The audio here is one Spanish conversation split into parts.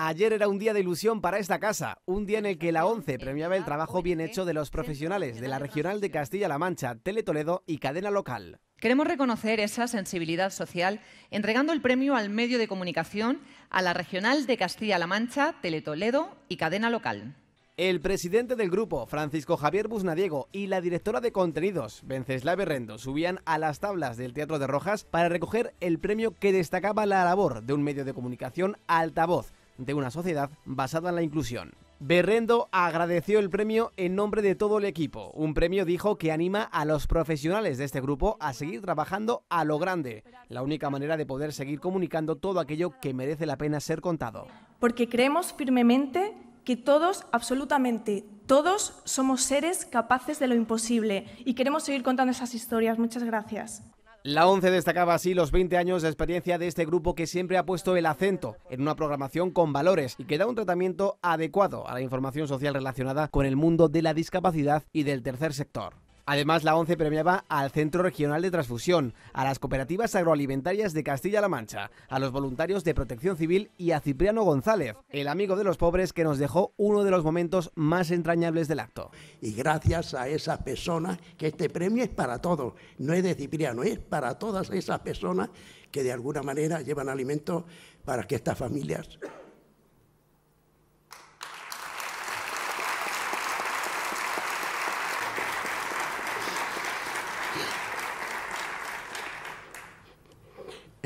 Ayer era un día de ilusión para esta casa, un día en el que la ONCE premiaba el trabajo bien hecho de los profesionales de la Regional de Castilla-La Mancha, Teletoledo y Cadena Local. Queremos reconocer esa sensibilidad social entregando el premio al medio de comunicación a la Regional de Castilla-La Mancha, Teletoledo y Cadena Local. El presidente del grupo, Francisco Javier Busnadiego, y la directora de contenidos, Vencesla Rendo, subían a las tablas del Teatro de Rojas para recoger el premio que destacaba la labor de un medio de comunicación altavoz de una sociedad basada en la inclusión. Berrendo agradeció el premio en nombre de todo el equipo. Un premio dijo que anima a los profesionales de este grupo a seguir trabajando a lo grande. La única manera de poder seguir comunicando todo aquello que merece la pena ser contado. Porque creemos firmemente que todos, absolutamente todos, somos seres capaces de lo imposible y queremos seguir contando esas historias. Muchas gracias. La ONCE destacaba así los 20 años de experiencia de este grupo que siempre ha puesto el acento en una programación con valores y que da un tratamiento adecuado a la información social relacionada con el mundo de la discapacidad y del tercer sector. Además, la ONCE premiaba al Centro Regional de Transfusión, a las cooperativas agroalimentarias de Castilla-La Mancha, a los voluntarios de Protección Civil y a Cipriano González, el amigo de los pobres que nos dejó uno de los momentos más entrañables del acto. Y gracias a esas personas, que este premio es para todos, no es de Cipriano, es para todas esas personas que de alguna manera llevan alimento para que estas familias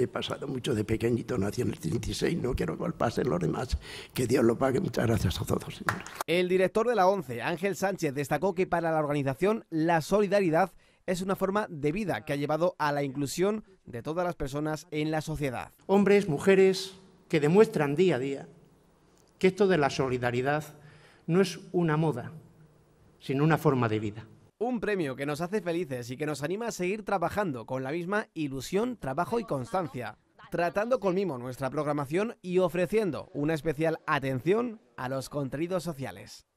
he pasado mucho de pequeñito, nací en el 36, no quiero que pasen los demás. Que Dios lo pague. Muchas gracias a todos. El director de la ONCE, Ángel Sánchez, destacó que para la organización la solidaridad es una forma de vida que ha llevado a la inclusión de todas las personas en la sociedad. Hombres, mujeres que demuestran día a día que esto de la solidaridad no es una moda, sino una forma de vida. Un premio que nos hace felices y que nos anima a seguir trabajando con la misma ilusión, trabajo y constancia, tratando con mimo nuestra programación y ofreciendo una especial atención a los contenidos sociales.